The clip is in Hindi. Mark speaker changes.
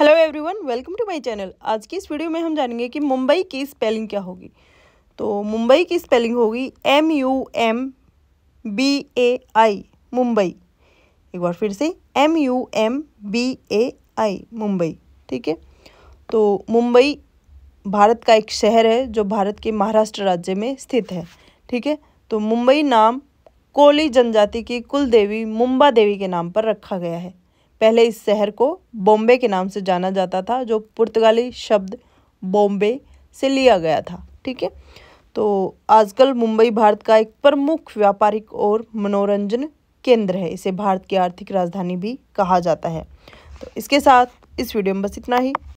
Speaker 1: hello everyone welcome to my channel आज की इस वीडियो में हम जानेंगे कि मुंबई की स्पेलिंग क्या होगी तो मुंबई की स्पेलिंग होगी M U M B A I Mumbai एक बार फिर से M U M B A I Mumbai ठीक है तो मुंबई भारत का एक शहर है जो भारत के महाराष्ट्र राज्य में स्थित है ठीक है तो मुंबई नाम कोली जनजाति की कुल देवी मुंबा देवी के नाम पर रखा गया है पहले इस शहर को बॉम्बे के नाम से जाना जाता था जो पुर्तगाली शब्द बॉम्बे से लिया गया था ठीक है तो आजकल मुंबई भारत का एक प्रमुख व्यापारिक और मनोरंजन केंद्र है इसे भारत की आर्थिक राजधानी भी कहा जाता है तो इसके साथ इस वीडियो में बस इतना ही